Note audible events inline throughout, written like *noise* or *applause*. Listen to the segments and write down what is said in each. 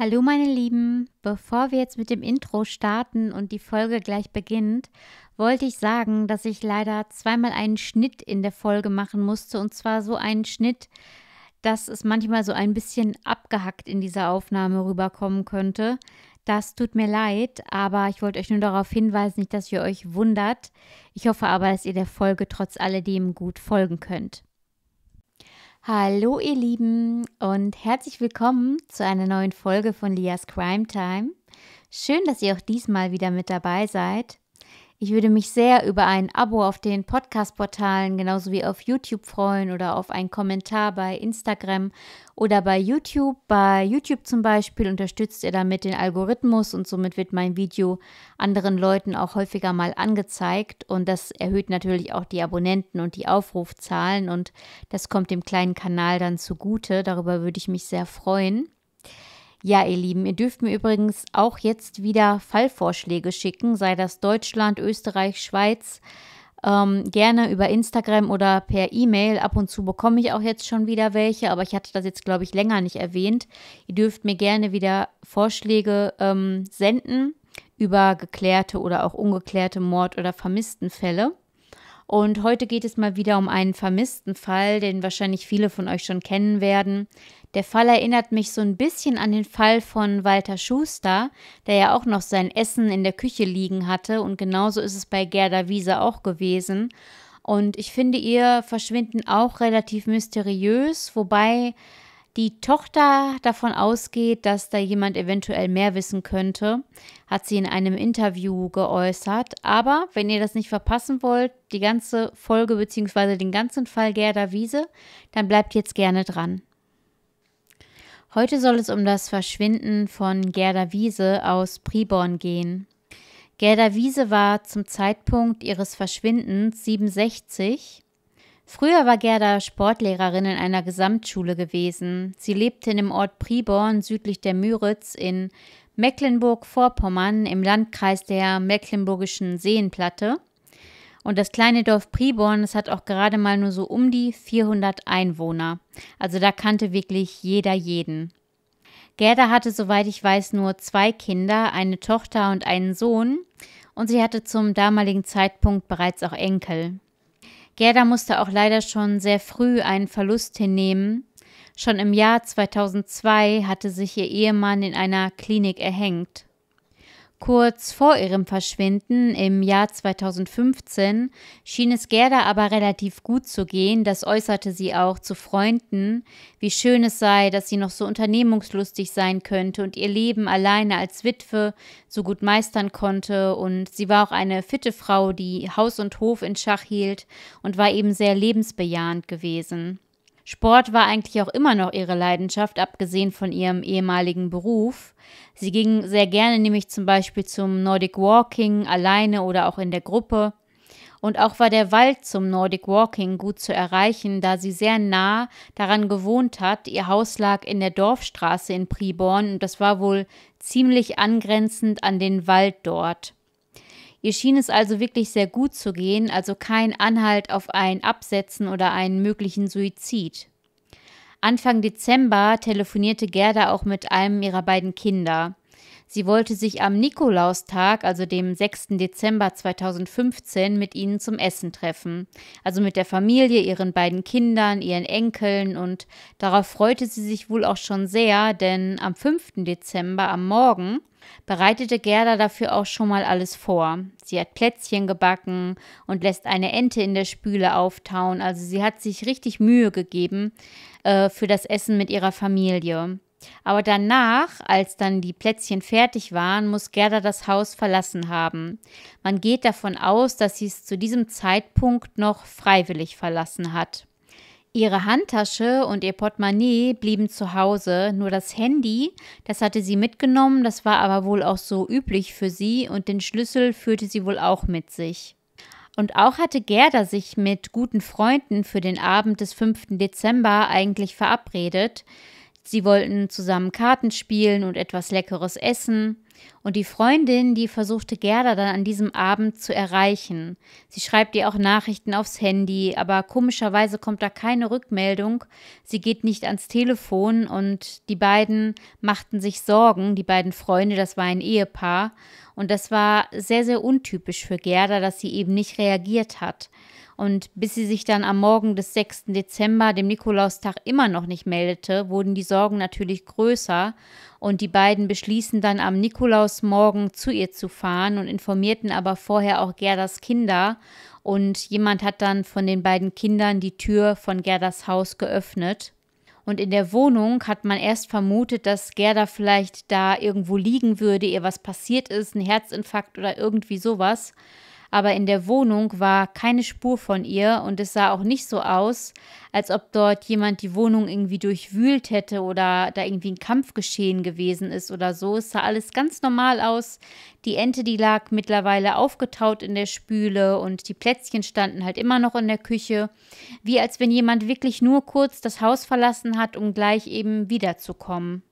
Hallo meine Lieben, bevor wir jetzt mit dem Intro starten und die Folge gleich beginnt, wollte ich sagen, dass ich leider zweimal einen Schnitt in der Folge machen musste und zwar so einen Schnitt, dass es manchmal so ein bisschen abgehackt in dieser Aufnahme rüberkommen könnte. Das tut mir leid, aber ich wollte euch nur darauf hinweisen, nicht, dass ihr euch wundert. Ich hoffe aber, dass ihr der Folge trotz alledem gut folgen könnt. Hallo ihr Lieben und herzlich willkommen zu einer neuen Folge von Lias Crime Time. Schön, dass ihr auch diesmal wieder mit dabei seid. Ich würde mich sehr über ein Abo auf den Podcast-Portalen genauso wie auf YouTube freuen oder auf einen Kommentar bei Instagram oder bei YouTube. Bei YouTube zum Beispiel unterstützt ihr damit den Algorithmus und somit wird mein Video anderen Leuten auch häufiger mal angezeigt und das erhöht natürlich auch die Abonnenten und die Aufrufzahlen und das kommt dem kleinen Kanal dann zugute. Darüber würde ich mich sehr freuen. Ja, ihr Lieben, ihr dürft mir übrigens auch jetzt wieder Fallvorschläge schicken, sei das Deutschland, Österreich, Schweiz. Ähm, gerne über Instagram oder per E-Mail. Ab und zu bekomme ich auch jetzt schon wieder welche, aber ich hatte das jetzt, glaube ich, länger nicht erwähnt. Ihr dürft mir gerne wieder Vorschläge ähm, senden über geklärte oder auch ungeklärte Mord- oder Vermisstenfälle. Und heute geht es mal wieder um einen vermissten Fall, den wahrscheinlich viele von euch schon kennen werden. Der Fall erinnert mich so ein bisschen an den Fall von Walter Schuster, der ja auch noch sein Essen in der Küche liegen hatte. Und genauso ist es bei Gerda Wiese auch gewesen. Und ich finde ihr Verschwinden auch relativ mysteriös, wobei die Tochter davon ausgeht, dass da jemand eventuell mehr wissen könnte, hat sie in einem Interview geäußert. Aber wenn ihr das nicht verpassen wollt, die ganze Folge bzw. den ganzen Fall Gerda Wiese, dann bleibt jetzt gerne dran. Heute soll es um das Verschwinden von Gerda Wiese aus Priborn gehen. Gerda Wiese war zum Zeitpunkt ihres Verschwindens 67 Früher war Gerda Sportlehrerin in einer Gesamtschule gewesen. Sie lebte in dem Ort Priborn südlich der Müritz in Mecklenburg-Vorpommern im Landkreis der Mecklenburgischen Seenplatte. Und das kleine Dorf Priborn, das hat auch gerade mal nur so um die 400 Einwohner. Also da kannte wirklich jeder jeden. Gerda hatte, soweit ich weiß, nur zwei Kinder, eine Tochter und einen Sohn. Und sie hatte zum damaligen Zeitpunkt bereits auch Enkel. Gerda musste auch leider schon sehr früh einen Verlust hinnehmen. Schon im Jahr 2002 hatte sich ihr Ehemann in einer Klinik erhängt. Kurz vor ihrem Verschwinden im Jahr 2015 schien es Gerda aber relativ gut zu gehen, das äußerte sie auch zu Freunden, wie schön es sei, dass sie noch so unternehmungslustig sein könnte und ihr Leben alleine als Witwe so gut meistern konnte, und sie war auch eine fitte Frau, die Haus und Hof in Schach hielt und war eben sehr lebensbejahend gewesen. Sport war eigentlich auch immer noch ihre Leidenschaft, abgesehen von ihrem ehemaligen Beruf. Sie ging sehr gerne nämlich zum Beispiel zum Nordic Walking alleine oder auch in der Gruppe. Und auch war der Wald zum Nordic Walking gut zu erreichen, da sie sehr nah daran gewohnt hat. Ihr Haus lag in der Dorfstraße in Priborn und das war wohl ziemlich angrenzend an den Wald dort. Ihr schien es also wirklich sehr gut zu gehen, also kein Anhalt auf ein Absetzen oder einen möglichen Suizid. Anfang Dezember telefonierte Gerda auch mit einem ihrer beiden Kinder. Sie wollte sich am Nikolaustag, also dem 6. Dezember 2015, mit ihnen zum Essen treffen. Also mit der Familie, ihren beiden Kindern, ihren Enkeln und darauf freute sie sich wohl auch schon sehr, denn am 5. Dezember am Morgen bereitete Gerda dafür auch schon mal alles vor. Sie hat Plätzchen gebacken und lässt eine Ente in der Spüle auftauen. Also sie hat sich richtig Mühe gegeben äh, für das Essen mit ihrer Familie. Aber danach, als dann die Plätzchen fertig waren, muss Gerda das Haus verlassen haben. Man geht davon aus, dass sie es zu diesem Zeitpunkt noch freiwillig verlassen hat. Ihre Handtasche und ihr Portemonnaie blieben zu Hause, nur das Handy, das hatte sie mitgenommen, das war aber wohl auch so üblich für sie und den Schlüssel führte sie wohl auch mit sich. Und auch hatte Gerda sich mit guten Freunden für den Abend des 5. Dezember eigentlich verabredet. Sie wollten zusammen Karten spielen und etwas Leckeres essen. Und die Freundin, die versuchte Gerda dann an diesem Abend zu erreichen. Sie schreibt ihr auch Nachrichten aufs Handy, aber komischerweise kommt da keine Rückmeldung. Sie geht nicht ans Telefon und die beiden machten sich Sorgen, die beiden Freunde, das war ein Ehepaar. Und das war sehr, sehr untypisch für Gerda, dass sie eben nicht reagiert hat. Und bis sie sich dann am Morgen des 6. Dezember, dem Nikolaustag, immer noch nicht meldete, wurden die Sorgen natürlich größer und die beiden beschließen dann am Nikolausmorgen zu ihr zu fahren und informierten aber vorher auch Gerdas Kinder und jemand hat dann von den beiden Kindern die Tür von Gerdas Haus geöffnet. Und in der Wohnung hat man erst vermutet, dass Gerda vielleicht da irgendwo liegen würde, ihr was passiert ist, ein Herzinfarkt oder irgendwie sowas aber in der Wohnung war keine Spur von ihr und es sah auch nicht so aus, als ob dort jemand die Wohnung irgendwie durchwühlt hätte oder da irgendwie ein Kampf geschehen gewesen ist oder so. Es sah alles ganz normal aus. Die Ente, die lag mittlerweile aufgetaut in der Spüle und die Plätzchen standen halt immer noch in der Küche, wie als wenn jemand wirklich nur kurz das Haus verlassen hat, um gleich eben wiederzukommen.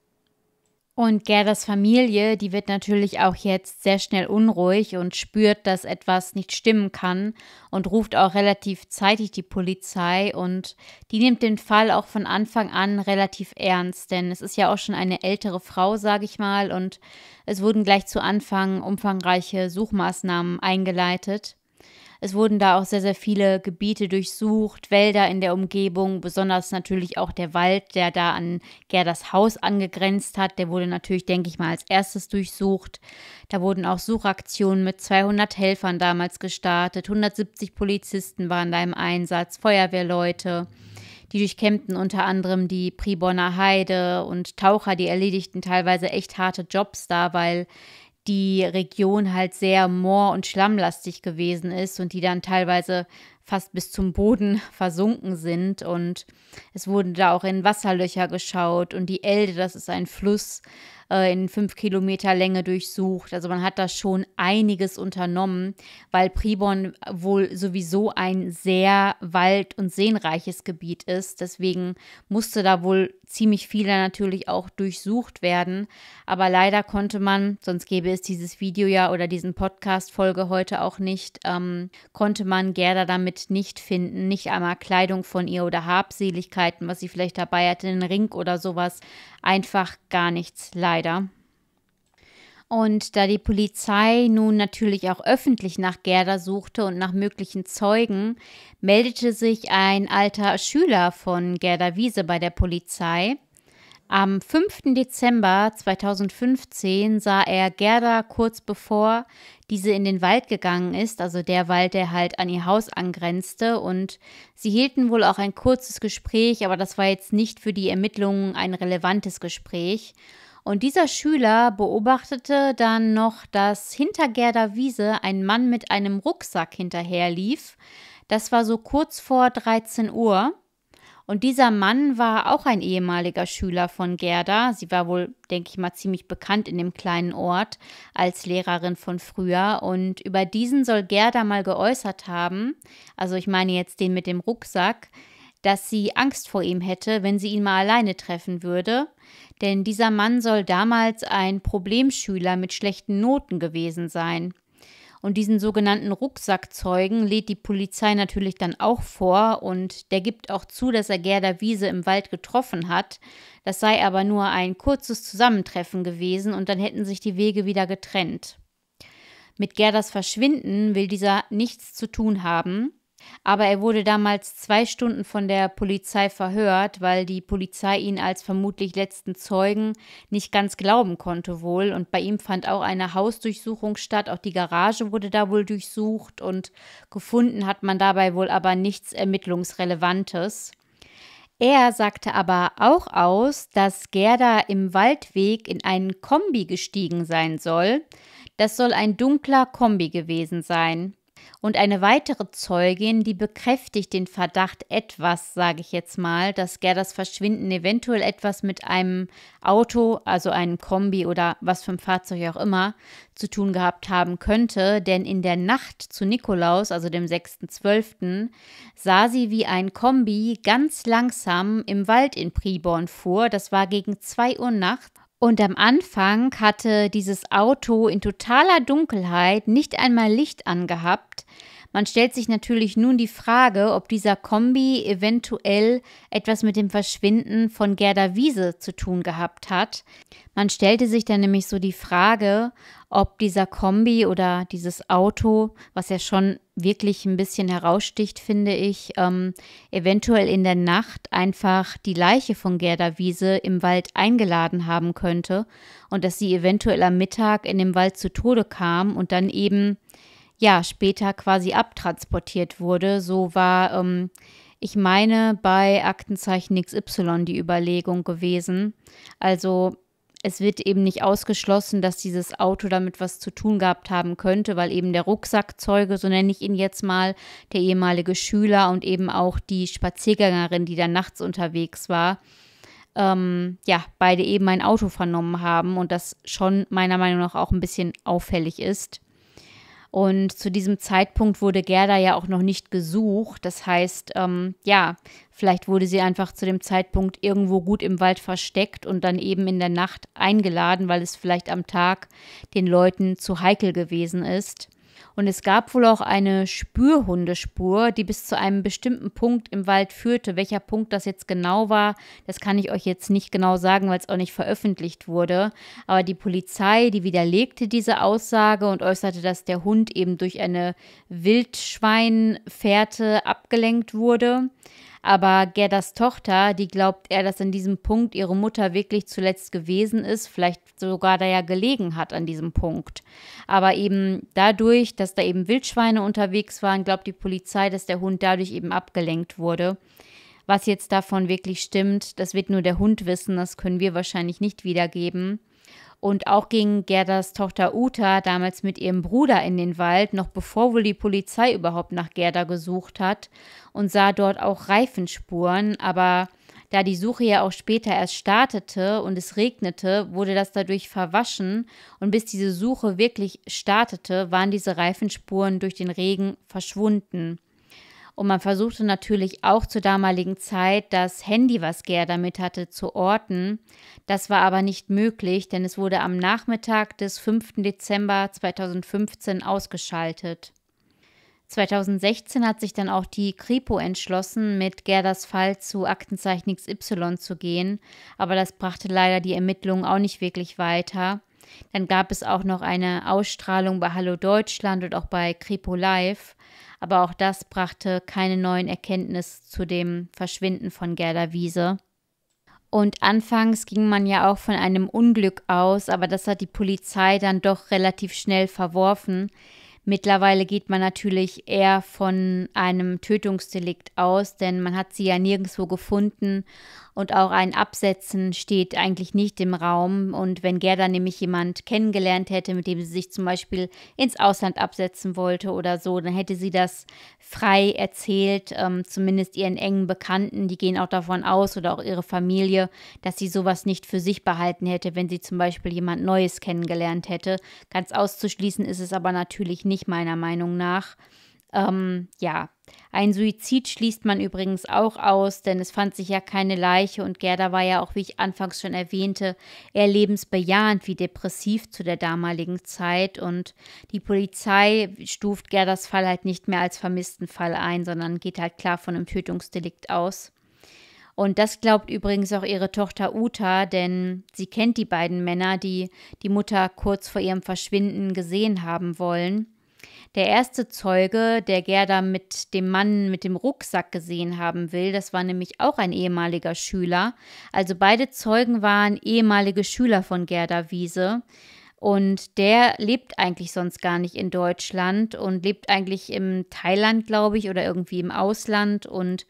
Und Gerdas Familie, die wird natürlich auch jetzt sehr schnell unruhig und spürt, dass etwas nicht stimmen kann und ruft auch relativ zeitig die Polizei und die nimmt den Fall auch von Anfang an relativ ernst, denn es ist ja auch schon eine ältere Frau, sage ich mal, und es wurden gleich zu Anfang umfangreiche Suchmaßnahmen eingeleitet. Es wurden da auch sehr, sehr viele Gebiete durchsucht, Wälder in der Umgebung, besonders natürlich auch der Wald, der da an Gerdas Haus angegrenzt hat. Der wurde natürlich, denke ich mal, als erstes durchsucht. Da wurden auch Suchaktionen mit 200 Helfern damals gestartet. 170 Polizisten waren da im Einsatz, Feuerwehrleute. Die durchkämmten unter anderem die Priborner Heide und Taucher, die erledigten teilweise echt harte Jobs da, weil die Region halt sehr moor- und schlammlastig gewesen ist und die dann teilweise fast bis zum Boden *laughs* versunken sind. Und es wurden da auch in Wasserlöcher geschaut und die Elde, das ist ein Fluss, äh, in fünf Kilometer Länge durchsucht. Also man hat da schon einiges unternommen, weil Priborn wohl sowieso ein sehr wald- und seenreiches Gebiet ist. Deswegen musste da wohl ziemlich viel natürlich auch durchsucht werden. Aber leider konnte man, sonst gäbe es dieses Video ja oder diesen Podcast-Folge heute auch nicht, ähm, konnte man Gerda damit nicht finden. Nicht einmal Kleidung von ihr oder Habseligkeiten, was sie vielleicht dabei hatte, einen Ring oder sowas einfach gar nichts, leider. Und da die Polizei nun natürlich auch öffentlich nach Gerda suchte und nach möglichen Zeugen, meldete sich ein alter Schüler von Gerda Wiese bei der Polizei am 5. Dezember 2015 sah er Gerda kurz bevor diese in den Wald gegangen ist, also der Wald, der halt an ihr Haus angrenzte. Und sie hielten wohl auch ein kurzes Gespräch, aber das war jetzt nicht für die Ermittlungen ein relevantes Gespräch. Und dieser Schüler beobachtete dann noch, dass hinter Gerda Wiese ein Mann mit einem Rucksack hinterherlief. Das war so kurz vor 13 Uhr. Und dieser Mann war auch ein ehemaliger Schüler von Gerda. Sie war wohl, denke ich mal, ziemlich bekannt in dem kleinen Ort als Lehrerin von früher. Und über diesen soll Gerda mal geäußert haben, also ich meine jetzt den mit dem Rucksack, dass sie Angst vor ihm hätte, wenn sie ihn mal alleine treffen würde, denn dieser Mann soll damals ein Problemschüler mit schlechten Noten gewesen sein. Und diesen sogenannten Rucksackzeugen lädt die Polizei natürlich dann auch vor und der gibt auch zu, dass er Gerda Wiese im Wald getroffen hat. Das sei aber nur ein kurzes Zusammentreffen gewesen und dann hätten sich die Wege wieder getrennt. Mit Gerdas Verschwinden will dieser nichts zu tun haben aber er wurde damals zwei Stunden von der Polizei verhört, weil die Polizei ihn als vermutlich letzten Zeugen nicht ganz glauben konnte wohl. Und bei ihm fand auch eine Hausdurchsuchung statt, auch die Garage wurde da wohl durchsucht und gefunden hat man dabei wohl aber nichts Ermittlungsrelevantes. Er sagte aber auch aus, dass Gerda im Waldweg in einen Kombi gestiegen sein soll. Das soll ein dunkler Kombi gewesen sein und eine weitere Zeugin, die bekräftigt den Verdacht etwas, sage ich jetzt mal, dass Gerdas Verschwinden eventuell etwas mit einem Auto, also einem Kombi oder was für ein Fahrzeug auch immer, zu tun gehabt haben könnte, denn in der Nacht zu Nikolaus, also dem 6.12., sah sie, wie ein Kombi ganz langsam im Wald in Priborn fuhr, das war gegen 2 Uhr nachts, und am Anfang hatte dieses Auto in totaler Dunkelheit nicht einmal Licht angehabt. Man stellt sich natürlich nun die Frage, ob dieser Kombi eventuell etwas mit dem Verschwinden von Gerda Wiese zu tun gehabt hat. Man stellte sich dann nämlich so die Frage, ob dieser Kombi oder dieses Auto, was ja schon wirklich ein bisschen heraussticht, finde ich, ähm, eventuell in der Nacht einfach die Leiche von Gerda Wiese im Wald eingeladen haben könnte und dass sie eventuell am Mittag in dem Wald zu Tode kam und dann eben, ja, später quasi abtransportiert wurde. So war, ähm, ich meine, bei Aktenzeichen XY die Überlegung gewesen. Also es wird eben nicht ausgeschlossen, dass dieses Auto damit was zu tun gehabt haben könnte, weil eben der Rucksackzeuge, so nenne ich ihn jetzt mal, der ehemalige Schüler und eben auch die Spaziergängerin, die da nachts unterwegs war, ähm, ja, beide eben ein Auto vernommen haben und das schon meiner Meinung nach auch ein bisschen auffällig ist. Und zu diesem Zeitpunkt wurde Gerda ja auch noch nicht gesucht. Das heißt, ähm, ja, vielleicht wurde sie einfach zu dem Zeitpunkt irgendwo gut im Wald versteckt und dann eben in der Nacht eingeladen, weil es vielleicht am Tag den Leuten zu heikel gewesen ist. Und es gab wohl auch eine Spürhundespur, die bis zu einem bestimmten Punkt im Wald führte. Welcher Punkt das jetzt genau war, das kann ich euch jetzt nicht genau sagen, weil es auch nicht veröffentlicht wurde. Aber die Polizei, die widerlegte diese Aussage und äußerte, dass der Hund eben durch eine Wildschweinfährte abgelenkt wurde. Aber Gerdas Tochter, die glaubt er, dass in diesem Punkt ihre Mutter wirklich zuletzt gewesen ist, vielleicht sogar da ja gelegen hat an diesem Punkt. Aber eben dadurch, dass da eben Wildschweine unterwegs waren, glaubt die Polizei, dass der Hund dadurch eben abgelenkt wurde. Was jetzt davon wirklich stimmt, das wird nur der Hund wissen, das können wir wahrscheinlich nicht wiedergeben. Und auch ging Gerdas Tochter Uta damals mit ihrem Bruder in den Wald, noch bevor wohl die Polizei überhaupt nach Gerda gesucht hat und sah dort auch Reifenspuren, aber da die Suche ja auch später erst startete und es regnete, wurde das dadurch verwaschen und bis diese Suche wirklich startete, waren diese Reifenspuren durch den Regen verschwunden. Und man versuchte natürlich auch zur damaligen Zeit, das Handy, was Ger damit hatte, zu orten. Das war aber nicht möglich, denn es wurde am Nachmittag des 5. Dezember 2015 ausgeschaltet. 2016 hat sich dann auch die Kripo entschlossen, mit Gerdas Fall zu Aktenzeichen XY zu gehen, aber das brachte leider die Ermittlungen auch nicht wirklich weiter. Dann gab es auch noch eine Ausstrahlung bei Hallo Deutschland und auch bei Kripo Live, aber auch das brachte keine neuen Erkenntnisse zu dem Verschwinden von Gerda Wiese. Und anfangs ging man ja auch von einem Unglück aus, aber das hat die Polizei dann doch relativ schnell verworfen, Mittlerweile geht man natürlich eher von einem Tötungsdelikt aus, denn man hat sie ja nirgendwo gefunden und auch ein Absetzen steht eigentlich nicht im Raum. Und wenn Gerda nämlich jemand kennengelernt hätte, mit dem sie sich zum Beispiel ins Ausland absetzen wollte oder so, dann hätte sie das frei erzählt, ähm, zumindest ihren engen Bekannten. Die gehen auch davon aus oder auch ihre Familie, dass sie sowas nicht für sich behalten hätte, wenn sie zum Beispiel jemand Neues kennengelernt hätte. Ganz auszuschließen ist es aber natürlich nicht wenig meiner Meinung nach. Ähm, ja, ein Suizid schließt man übrigens auch aus, denn es fand sich ja keine Leiche und Gerda war ja auch, wie ich anfangs schon erwähnte, eher lebensbejahend wie depressiv zu der damaligen Zeit und die Polizei stuft Gerdas Fall halt nicht mehr als vermissten Fall ein, sondern geht halt klar von einem Tötungsdelikt aus. Und das glaubt übrigens auch ihre Tochter Uta, denn sie kennt die beiden Männer, die die Mutter kurz vor ihrem Verschwinden gesehen haben wollen. Der erste Zeuge, der Gerda mit dem Mann mit dem Rucksack gesehen haben will, das war nämlich auch ein ehemaliger Schüler. Also beide Zeugen waren ehemalige Schüler von Gerda Wiese. Und der lebt eigentlich sonst gar nicht in Deutschland und lebt eigentlich im Thailand, glaube ich, oder irgendwie im Ausland und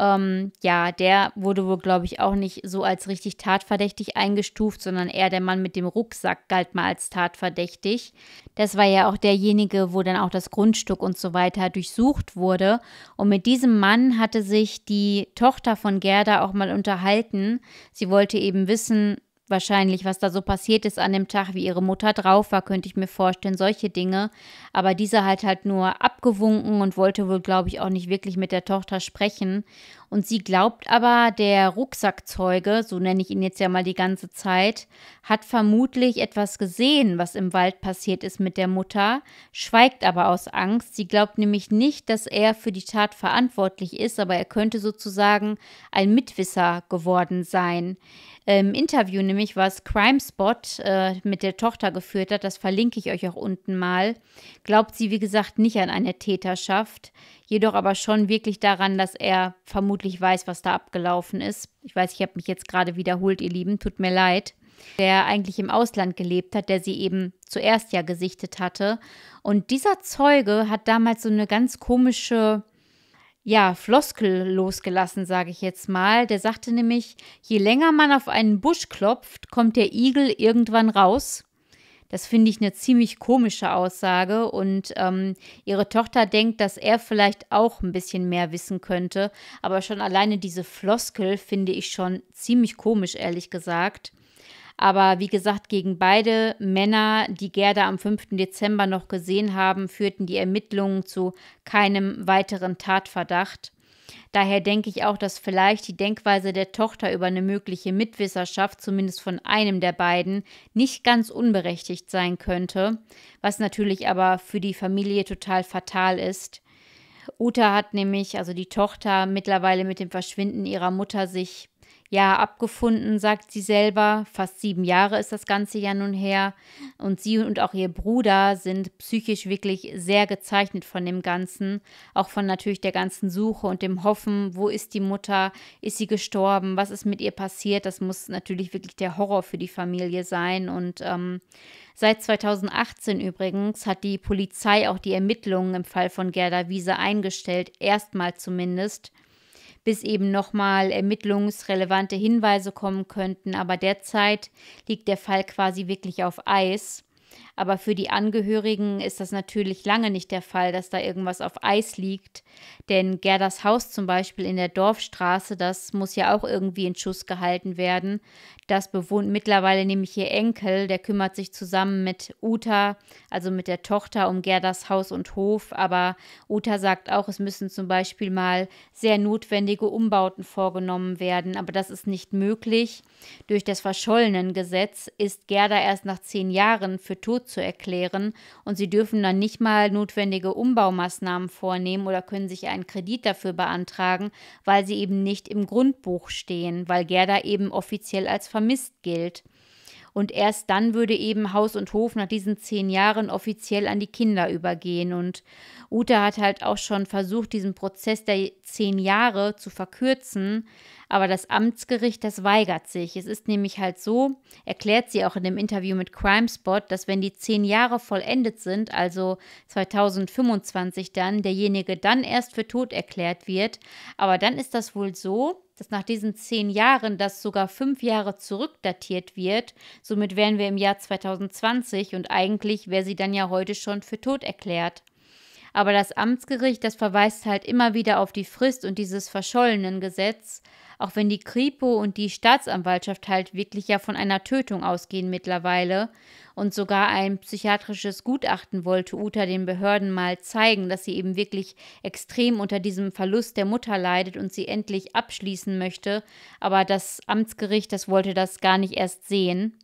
ähm, ja, der wurde wohl, glaube ich, auch nicht so als richtig tatverdächtig eingestuft, sondern eher der Mann mit dem Rucksack galt mal als tatverdächtig. Das war ja auch derjenige, wo dann auch das Grundstück und so weiter durchsucht wurde. Und mit diesem Mann hatte sich die Tochter von Gerda auch mal unterhalten. Sie wollte eben wissen, Wahrscheinlich, was da so passiert ist an dem Tag, wie ihre Mutter drauf war, könnte ich mir vorstellen, solche Dinge. Aber diese hat halt nur abgewunken und wollte wohl, glaube ich, auch nicht wirklich mit der Tochter sprechen. Und sie glaubt aber, der Rucksackzeuge, so nenne ich ihn jetzt ja mal die ganze Zeit, hat vermutlich etwas gesehen, was im Wald passiert ist mit der Mutter, schweigt aber aus Angst. Sie glaubt nämlich nicht, dass er für die Tat verantwortlich ist, aber er könnte sozusagen ein Mitwisser geworden sein. Im Interview nämlich, was Crime Spot äh, mit der Tochter geführt hat, das verlinke ich euch auch unten mal, glaubt sie, wie gesagt, nicht an eine Täterschaft, jedoch aber schon wirklich daran, dass er vermutlich wirklich weiß, was da abgelaufen ist. Ich weiß, ich habe mich jetzt gerade wiederholt, ihr Lieben, tut mir leid. Der eigentlich im Ausland gelebt hat, der sie eben zuerst ja gesichtet hatte. Und dieser Zeuge hat damals so eine ganz komische, ja, Floskel losgelassen, sage ich jetzt mal. Der sagte nämlich, je länger man auf einen Busch klopft, kommt der Igel irgendwann raus. Das finde ich eine ziemlich komische Aussage und ähm, ihre Tochter denkt, dass er vielleicht auch ein bisschen mehr wissen könnte, aber schon alleine diese Floskel finde ich schon ziemlich komisch, ehrlich gesagt. Aber wie gesagt, gegen beide Männer, die Gerda am 5. Dezember noch gesehen haben, führten die Ermittlungen zu keinem weiteren Tatverdacht. Daher denke ich auch, dass vielleicht die Denkweise der Tochter über eine mögliche Mitwisserschaft, zumindest von einem der beiden, nicht ganz unberechtigt sein könnte, was natürlich aber für die Familie total fatal ist. Uta hat nämlich, also die Tochter, mittlerweile mit dem Verschwinden ihrer Mutter sich ja, abgefunden, sagt sie selber. Fast sieben Jahre ist das Ganze ja nun her. Und sie und auch ihr Bruder sind psychisch wirklich sehr gezeichnet von dem Ganzen. Auch von natürlich der ganzen Suche und dem Hoffen, wo ist die Mutter, ist sie gestorben, was ist mit ihr passiert. Das muss natürlich wirklich der Horror für die Familie sein. Und ähm, seit 2018 übrigens hat die Polizei auch die Ermittlungen im Fall von Gerda Wiese eingestellt, erstmal zumindest bis eben nochmal ermittlungsrelevante Hinweise kommen könnten. Aber derzeit liegt der Fall quasi wirklich auf Eis. Aber für die Angehörigen ist das natürlich lange nicht der Fall, dass da irgendwas auf Eis liegt. Denn Gerdas Haus zum Beispiel in der Dorfstraße, das muss ja auch irgendwie in Schuss gehalten werden. Das bewohnt mittlerweile nämlich ihr Enkel, der kümmert sich zusammen mit Uta, also mit der Tochter, um Gerdas Haus und Hof. Aber Uta sagt auch, es müssen zum Beispiel mal sehr notwendige Umbauten vorgenommen werden. Aber das ist nicht möglich. Durch das Verschollenen Gesetz ist Gerda erst nach zehn Jahren für tot zu erklären und sie dürfen dann nicht mal notwendige Umbaumaßnahmen vornehmen oder können sich einen Kredit dafür beantragen, weil sie eben nicht im Grundbuch stehen, weil Gerda eben offiziell als vermisst gilt. Und erst dann würde eben Haus und Hof nach diesen zehn Jahren offiziell an die Kinder übergehen. Und Uta hat halt auch schon versucht, diesen Prozess der zehn Jahre zu verkürzen aber das Amtsgericht, das weigert sich. Es ist nämlich halt so, erklärt sie auch in dem Interview mit Crimespot, dass wenn die zehn Jahre vollendet sind, also 2025 dann, derjenige dann erst für tot erklärt wird. Aber dann ist das wohl so, dass nach diesen zehn Jahren das sogar fünf Jahre zurückdatiert wird. Somit wären wir im Jahr 2020 und eigentlich wäre sie dann ja heute schon für tot erklärt. Aber das Amtsgericht, das verweist halt immer wieder auf die Frist und dieses verschollenen Gesetz, auch wenn die Kripo und die Staatsanwaltschaft halt wirklich ja von einer Tötung ausgehen mittlerweile. Und sogar ein psychiatrisches Gutachten wollte Uta den Behörden mal zeigen, dass sie eben wirklich extrem unter diesem Verlust der Mutter leidet und sie endlich abschließen möchte. Aber das Amtsgericht, das wollte das gar nicht erst sehen.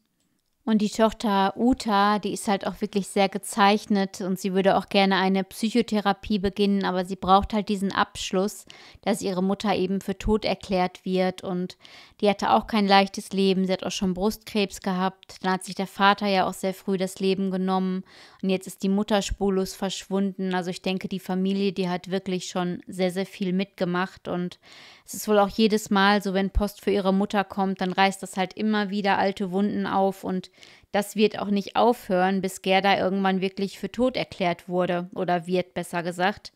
Und die Tochter Uta, die ist halt auch wirklich sehr gezeichnet und sie würde auch gerne eine Psychotherapie beginnen, aber sie braucht halt diesen Abschluss, dass ihre Mutter eben für tot erklärt wird und die hatte auch kein leichtes Leben, sie hat auch schon Brustkrebs gehabt, dann hat sich der Vater ja auch sehr früh das Leben genommen und jetzt ist die Mutter spurlos verschwunden. Also ich denke, die Familie, die hat wirklich schon sehr, sehr viel mitgemacht und es ist wohl auch jedes Mal so, wenn Post für ihre Mutter kommt, dann reißt das halt immer wieder alte Wunden auf und das wird auch nicht aufhören, bis Gerda irgendwann wirklich für tot erklärt wurde oder wird besser gesagt.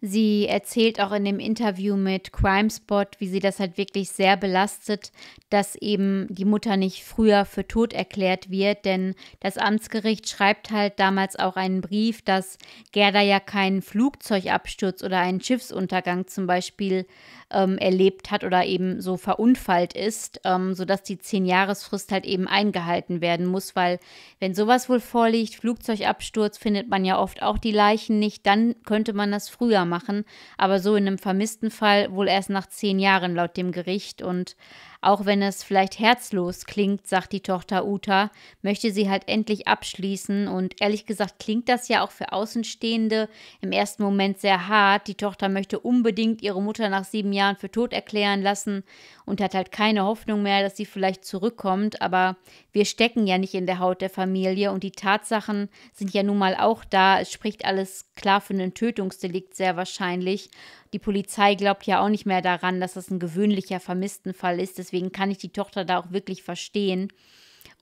Sie erzählt auch in dem Interview mit Crimespot, wie sie das halt wirklich sehr belastet, dass eben die Mutter nicht früher für tot erklärt wird, denn das Amtsgericht schreibt halt damals auch einen Brief, dass Gerda ja keinen Flugzeugabsturz oder einen Schiffsuntergang zum Beispiel ähm, erlebt hat oder eben so verunfallt ist, ähm, sodass die Zehn-Jahresfrist halt eben eingehalten werden muss, weil wenn sowas wohl vorliegt, Flugzeugabsturz findet man ja oft auch die Leichen nicht, dann könnte man das früher machen, aber so in einem vermissten Fall wohl erst nach zehn Jahren laut dem Gericht und auch wenn es vielleicht herzlos klingt, sagt die Tochter Uta, möchte sie halt endlich abschließen. Und ehrlich gesagt klingt das ja auch für Außenstehende im ersten Moment sehr hart. Die Tochter möchte unbedingt ihre Mutter nach sieben Jahren für tot erklären lassen und hat halt keine Hoffnung mehr, dass sie vielleicht zurückkommt. Aber wir stecken ja nicht in der Haut der Familie und die Tatsachen sind ja nun mal auch da. Es spricht alles klar für einen Tötungsdelikt sehr wahrscheinlich. Die Polizei glaubt ja auch nicht mehr daran, dass das ein gewöhnlicher Vermisstenfall ist. Deswegen kann ich die Tochter da auch wirklich verstehen.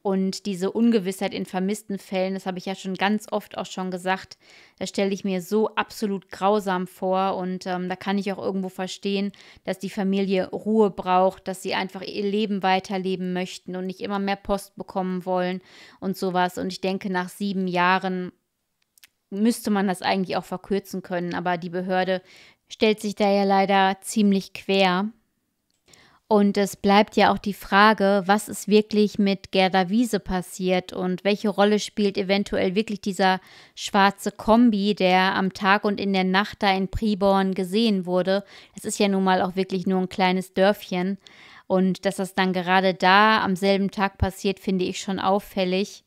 Und diese Ungewissheit in vermissten Fällen, das habe ich ja schon ganz oft auch schon gesagt, da stelle ich mir so absolut grausam vor. Und ähm, da kann ich auch irgendwo verstehen, dass die Familie Ruhe braucht, dass sie einfach ihr Leben weiterleben möchten und nicht immer mehr Post bekommen wollen und sowas. Und ich denke, nach sieben Jahren müsste man das eigentlich auch verkürzen können. Aber die Behörde stellt sich da ja leider ziemlich quer. Und es bleibt ja auch die Frage, was ist wirklich mit Gerda Wiese passiert und welche Rolle spielt eventuell wirklich dieser schwarze Kombi, der am Tag und in der Nacht da in Priborn gesehen wurde. Es ist ja nun mal auch wirklich nur ein kleines Dörfchen. Und dass das dann gerade da am selben Tag passiert, finde ich schon auffällig.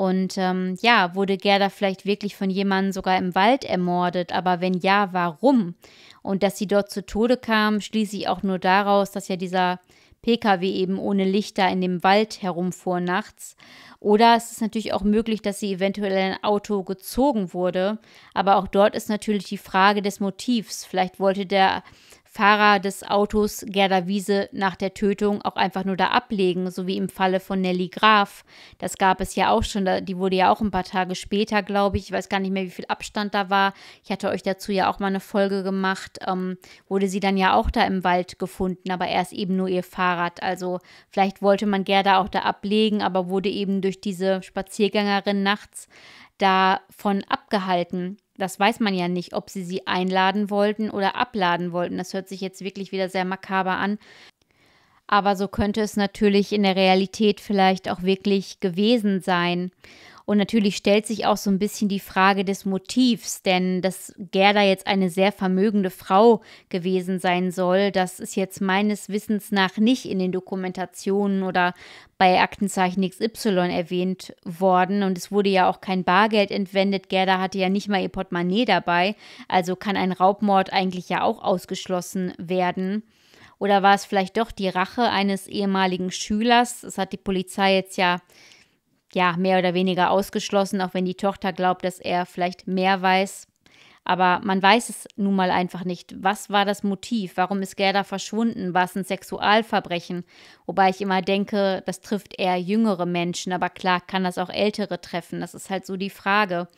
Und ähm, ja, wurde Gerda vielleicht wirklich von jemandem sogar im Wald ermordet? Aber wenn ja, warum? Und dass sie dort zu Tode kam, schließe ich auch nur daraus, dass ja dieser Pkw eben ohne Lichter in dem Wald herumfuhr nachts. Oder es ist natürlich auch möglich, dass sie eventuell ein Auto gezogen wurde. Aber auch dort ist natürlich die Frage des Motivs. Vielleicht wollte der Fahrer des Autos Gerda Wiese nach der Tötung auch einfach nur da ablegen, so wie im Falle von Nelly Graf. Das gab es ja auch schon, die wurde ja auch ein paar Tage später, glaube ich. Ich weiß gar nicht mehr, wie viel Abstand da war. Ich hatte euch dazu ja auch mal eine Folge gemacht. Ähm, wurde sie dann ja auch da im Wald gefunden, aber erst eben nur ihr Fahrrad. Also vielleicht wollte man Gerda auch da ablegen, aber wurde eben durch diese Spaziergängerin nachts davon abgehalten das weiß man ja nicht, ob sie sie einladen wollten oder abladen wollten. Das hört sich jetzt wirklich wieder sehr makaber an. Aber so könnte es natürlich in der Realität vielleicht auch wirklich gewesen sein. Und natürlich stellt sich auch so ein bisschen die Frage des Motivs, denn dass Gerda jetzt eine sehr vermögende Frau gewesen sein soll, das ist jetzt meines Wissens nach nicht in den Dokumentationen oder bei Aktenzeichen XY erwähnt worden. Und es wurde ja auch kein Bargeld entwendet. Gerda hatte ja nicht mal ihr Portemonnaie dabei. Also kann ein Raubmord eigentlich ja auch ausgeschlossen werden. Oder war es vielleicht doch die Rache eines ehemaligen Schülers? Das hat die Polizei jetzt ja ja mehr oder weniger ausgeschlossen, auch wenn die Tochter glaubt, dass er vielleicht mehr weiß. Aber man weiß es nun mal einfach nicht. Was war das Motiv? Warum ist Gerda verschwunden? War es ein Sexualverbrechen? Wobei ich immer denke, das trifft eher jüngere Menschen, aber klar kann das auch ältere treffen. Das ist halt so die Frage.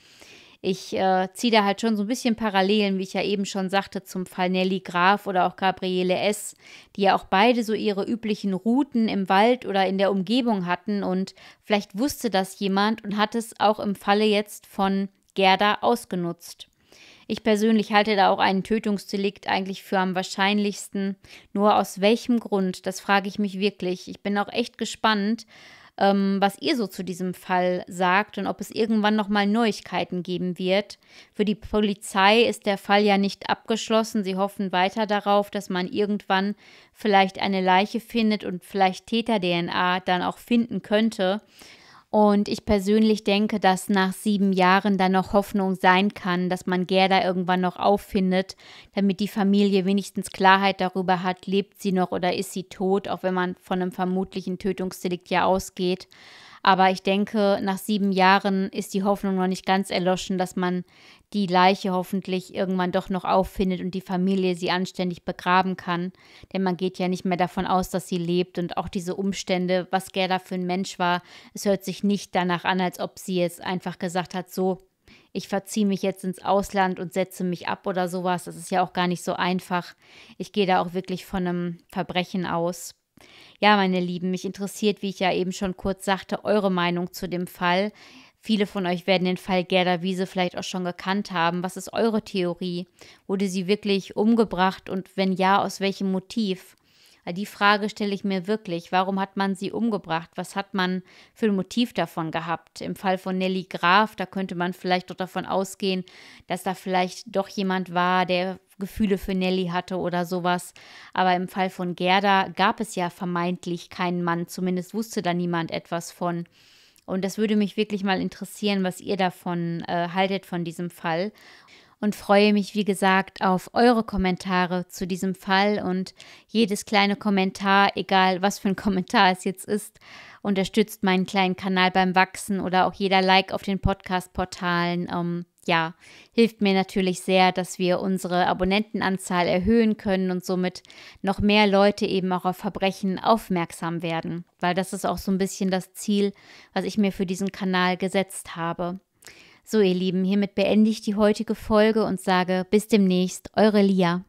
Ich äh, ziehe da halt schon so ein bisschen Parallelen, wie ich ja eben schon sagte, zum Fall Nelly Graf oder auch Gabriele S., die ja auch beide so ihre üblichen Routen im Wald oder in der Umgebung hatten und vielleicht wusste das jemand und hat es auch im Falle jetzt von Gerda ausgenutzt. Ich persönlich halte da auch einen Tötungsdelikt eigentlich für am wahrscheinlichsten. Nur aus welchem Grund, das frage ich mich wirklich. Ich bin auch echt gespannt, ähm, was ihr so zu diesem Fall sagt und ob es irgendwann nochmal Neuigkeiten geben wird. Für die Polizei ist der Fall ja nicht abgeschlossen. Sie hoffen weiter darauf, dass man irgendwann vielleicht eine Leiche findet und vielleicht Täter-DNA dann auch finden könnte. Und ich persönlich denke, dass nach sieben Jahren da noch Hoffnung sein kann, dass man Gerda irgendwann noch auffindet, damit die Familie wenigstens Klarheit darüber hat, lebt sie noch oder ist sie tot, auch wenn man von einem vermutlichen Tötungsdelikt ja ausgeht. Aber ich denke, nach sieben Jahren ist die Hoffnung noch nicht ganz erloschen, dass man die Leiche hoffentlich irgendwann doch noch auffindet und die Familie sie anständig begraben kann. Denn man geht ja nicht mehr davon aus, dass sie lebt und auch diese Umstände, was Gerda für ein Mensch war, es hört sich nicht danach an, als ob sie jetzt einfach gesagt hat, so, ich verziehe mich jetzt ins Ausland und setze mich ab oder sowas. Das ist ja auch gar nicht so einfach. Ich gehe da auch wirklich von einem Verbrechen aus. Ja, meine Lieben, mich interessiert, wie ich ja eben schon kurz sagte, eure Meinung zu dem Fall. Viele von euch werden den Fall Gerda Wiese vielleicht auch schon gekannt haben. Was ist eure Theorie? Wurde sie wirklich umgebracht und wenn ja, aus welchem Motiv? Die Frage stelle ich mir wirklich. Warum hat man sie umgebracht? Was hat man für ein Motiv davon gehabt? Im Fall von Nelly Graf, da könnte man vielleicht doch davon ausgehen, dass da vielleicht doch jemand war, der Gefühle für Nelly hatte oder sowas. Aber im Fall von Gerda gab es ja vermeintlich keinen Mann, zumindest wusste da niemand etwas von. Und das würde mich wirklich mal interessieren, was ihr davon äh, haltet von diesem Fall. Und freue mich, wie gesagt, auf eure Kommentare zu diesem Fall. Und jedes kleine Kommentar, egal was für ein *laughs* Kommentar es jetzt ist, unterstützt meinen kleinen Kanal beim Wachsen oder auch jeder Like auf den Podcast-Portalen. Ähm, ja, hilft mir natürlich sehr, dass wir unsere Abonnentenanzahl erhöhen können und somit noch mehr Leute eben auch auf Verbrechen aufmerksam werden, weil das ist auch so ein bisschen das Ziel, was ich mir für diesen Kanal gesetzt habe. So ihr Lieben, hiermit beende ich die heutige Folge und sage bis demnächst, eure Lia.